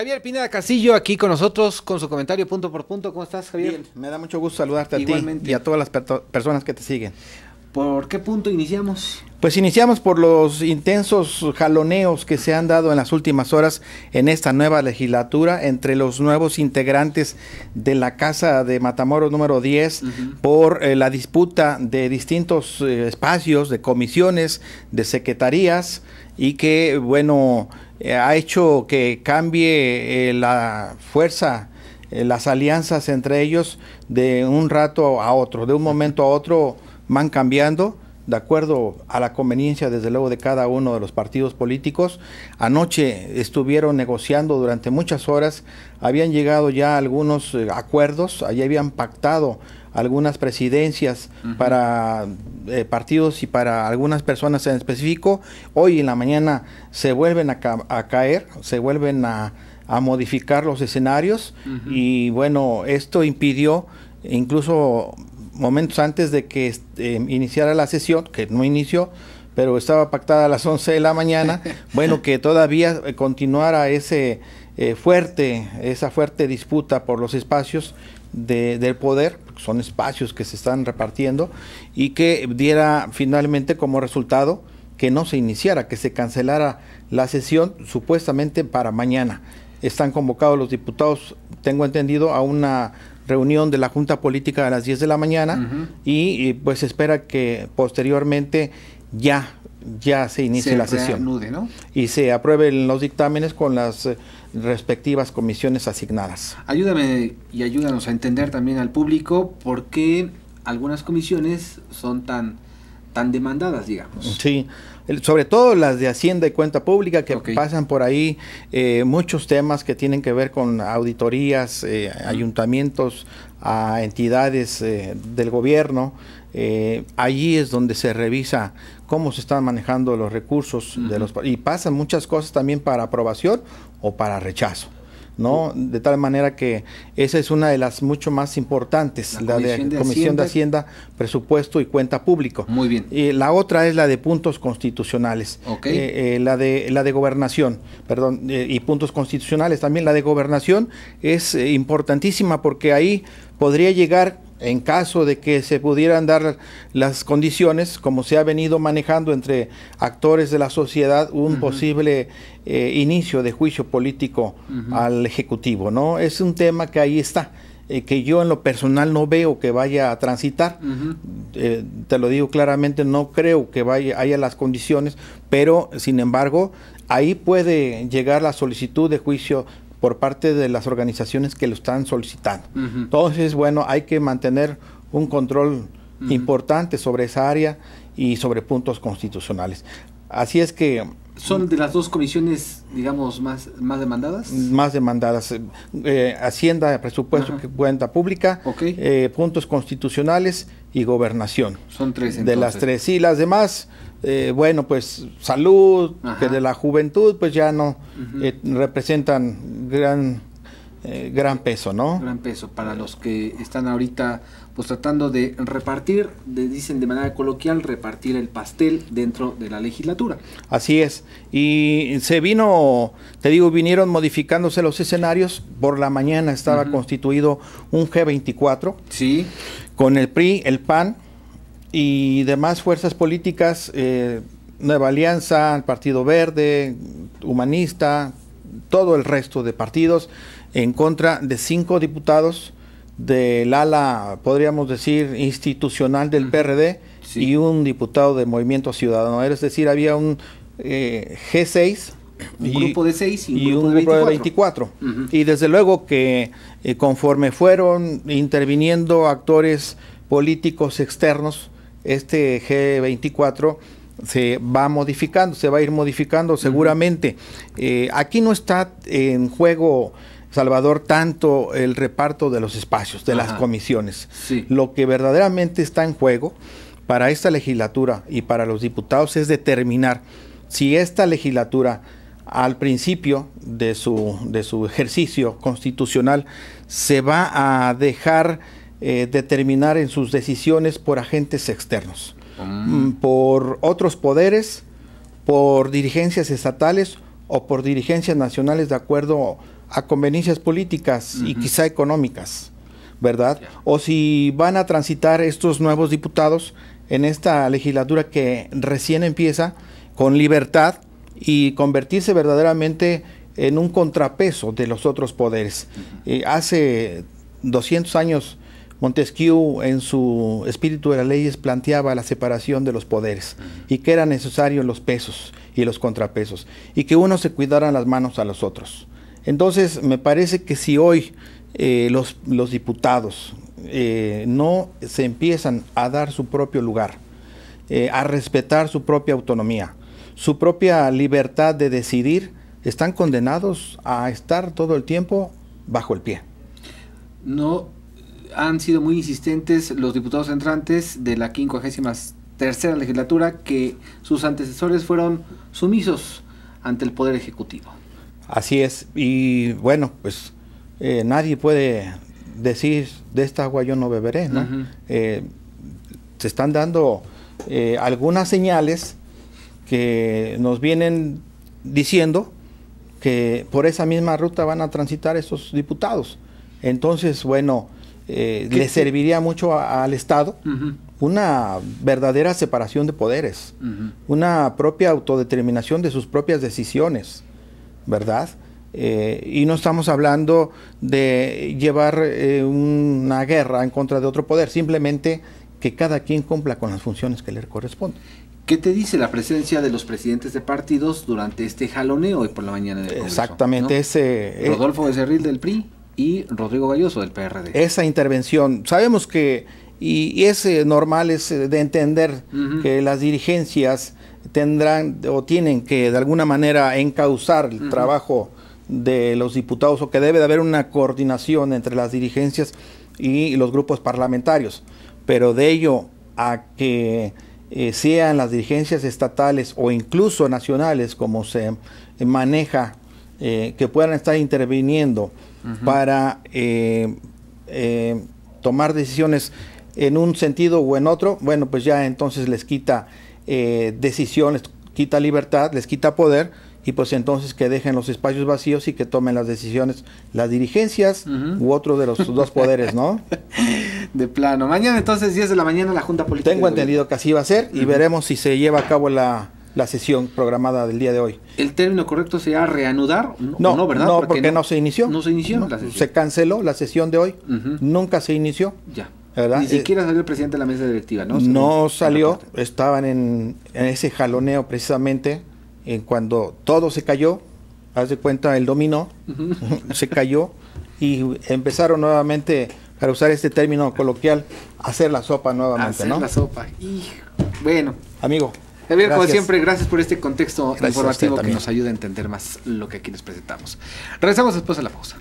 Javier Pineda Castillo aquí con nosotros con su comentario punto por punto. ¿Cómo estás, Javier? me da mucho gusto saludarte a ti y a todas las personas que te siguen. ¿Por qué punto iniciamos? Pues iniciamos por los intensos jaloneos que se han dado en las últimas horas en esta nueva legislatura entre los nuevos integrantes de la Casa de Matamoros número 10 por eh, la disputa de distintos eh, espacios, de comisiones, de secretarías y que, bueno, eh, ha hecho que cambie eh, la fuerza, eh, las alianzas entre ellos de un rato a otro, de un momento a otro van cambiando de acuerdo a la conveniencia, desde luego, de cada uno de los partidos políticos. Anoche estuvieron negociando durante muchas horas, habían llegado ya algunos eh, acuerdos, allí habían pactado algunas presidencias para eh, partidos y para algunas personas en específico. Hoy en la mañana se vuelven a, caer, se vuelven a, modificar los escenarios y bueno, esto impidió incluso momentos antes de que este, iniciara la sesión, que no inició, pero estaba pactada a las 11 de la mañana, bueno, que todavía eh, continuara ese eh, fuerte, esa fuerte disputa por los espacios del poder, son espacios que se están repartiendo, y que diera finalmente como resultado que no se iniciara, que se cancelara la sesión supuestamente para mañana están convocados los diputados, tengo entendido, a una reunión de la Junta Política a las 10 de la mañana y, pues espera que posteriormente ya ya se inicie la sesión y se aprueben los dictámenes con las eh, respectivas comisiones asignadas. Ayúdame y ayúdanos a entender también al público por qué algunas comisiones son tan tan demandadas, digamos. Sí, sobre todo las de Hacienda y Cuenta Pública, que pasan por ahí eh, muchos temas que tienen que ver con auditorías, eh, ayuntamientos, a entidades eh, del gobierno. allí es donde se revisa cómo se están manejando los recursos de los y pasan muchas cosas también para aprobación o para rechazo. ¿no? De tal manera que esa es una de las mucho más importantes, la, de, Comisión de, Hacienda. Presupuesto y Cuenta Público. Muy bien. Y la otra es la de puntos constitucionales. Eh, eh, la, de, la de Gobernación, perdón, eh, y puntos constitucionales. También la de Gobernación es importantísima porque ahí podría llegar en caso de que se pudieran dar las condiciones, como se ha venido manejando entre actores de la sociedad, un posible eh, inicio de juicio político al Ejecutivo, ¿no? Es un tema que ahí está, eh, que yo en lo personal no veo que vaya a transitar, eh, te lo digo claramente, no creo que vaya, haya las condiciones, pero sin embargo, ahí puede llegar la solicitud de juicio por parte de las organizaciones que lo están solicitando. Entonces, bueno, hay que mantener un control importante sobre esa área y sobre puntos constitucionales. Así es que... ¿Son de las dos comisiones, digamos, más, más demandadas? Más demandadas. Eh, eh, Hacienda, Presupuesto, Cuenta Pública, eh, Puntos Constitucionales y Gobernación. Son tres. Entonces. De las tres. Y las demás, eh, bueno, pues salud, que de la juventud, pues ya no eh, representan gran, eh, gran peso, ¿no? Gran peso para los que están ahorita pues tratando de repartir, de, dicen de manera coloquial, repartir el pastel dentro de la legislatura. Así es. Y se vino, te digo, vinieron modificándose los escenarios. Por la mañana estaba constituido un G24. Sí. Con el PRI, el PAN, y demás fuerzas políticas, eh, Nueva Alianza, Partido Verde, Humanista, todo el resto de partidos, en contra de cinco diputados del ala, podríamos decir, institucional del PRD y un diputado de Movimiento Ciudadano. Es decir, había un eh, G6. Un grupo de seis y, un grupo de 24. Y desde luego que eh, conforme fueron interviniendo actores políticos externos, este G24 se va modificando, se va a ir modificando seguramente. Eh, aquí no está en juego, Salvador, tanto el reparto de los espacios, de las comisiones. Lo que verdaderamente está en juego para esta legislatura y para los diputados es determinar si esta legislatura al principio de su, de su ejercicio constitucional se va a dejar eh, determinar en sus decisiones por agentes externos, mm. Mm, por otros poderes, por dirigencias estatales o por dirigencias nacionales de acuerdo a conveniencias políticas y quizá económicas, ¿verdad? O si van a transitar estos nuevos diputados en esta legislatura que recién empieza con libertad y convertirse verdaderamente en un contrapeso de los otros poderes. Eh, hace 200 años Montesquieu en su espíritu de las leyes planteaba la separación de los poderes y que eran necesarios los pesos y los contrapesos y que unos se cuidaran las manos a los otros. Entonces me parece que si hoy eh, los, diputados eh, no se empiezan a dar su propio lugar, eh, a respetar su propia autonomía, su propia libertad de decidir, están condenados a estar todo el tiempo bajo el pie. No han sido muy insistentes los diputados entrantes de la 53 tercera legislatura que sus antecesores fueron sumisos ante el Poder Ejecutivo. Así es, y bueno, pues eh, nadie puede decir de esta agua yo no beberé, ¿no? Eh, se están dando eh, algunas señales que nos vienen diciendo que por esa misma ruta van a transitar esos diputados. Entonces, bueno, eh, le serviría mucho al Estado una verdadera separación de poderes, una propia autodeterminación de sus propias decisiones, ¿verdad? Eh, y no estamos hablando de llevar eh, una guerra en contra de otro poder, simplemente que cada quien cumpla con las funciones que le corresponden. ¿Qué te dice la presencia de los presidentes de partidos durante este jaloneo hoy por la mañana del Congreso? Exactamente, ese... Rodolfo Becerril del PRI y Rodrigo Galloso del PRD. Esa intervención, sabemos que, y, es eh, normal, es eh, de entender que las dirigencias tendrán o tienen que de alguna manera encauzar el trabajo de los diputados o que debe de haber una coordinación entre las dirigencias y los grupos parlamentarios. Pero de ello a que eh, sean las dirigencias estatales o incluso nacionales como se maneja, que puedan estar interviniendo para eh, eh, tomar decisiones en un sentido o en otro, bueno, pues ya entonces les quita eh, decisiones, quita libertad, les quita poder, y pues entonces que dejen los espacios vacíos y que tomen las decisiones las dirigencias u otro de los dos poderes, ¿no? de plano. Mañana entonces 10 de la mañana la Junta Política. Tengo entendido que así va a ser y veremos si se lleva a cabo la, la sesión programada del día de hoy. ¿El término correcto sería reanudar? No, no, ¿verdad? no porque, no, se inició. No se inició la sesión. Se canceló la sesión de hoy, nunca se inició. Ya. ¿verdad? Ni eh, siquiera salió el presidente de la mesa directiva, ¿no? no salió, estaban en, ese jaloneo precisamente, en cuando todo se cayó, haz de cuenta el dominó, se cayó y empezaron nuevamente, para usar este término coloquial, a hacer la sopa nuevamente, hacer la sopa. Y Bueno. Amigo, Javier, como siempre, gracias por este contexto informativo que nos ayuda a entender más lo que aquí les presentamos. Regresamos después a la pausa.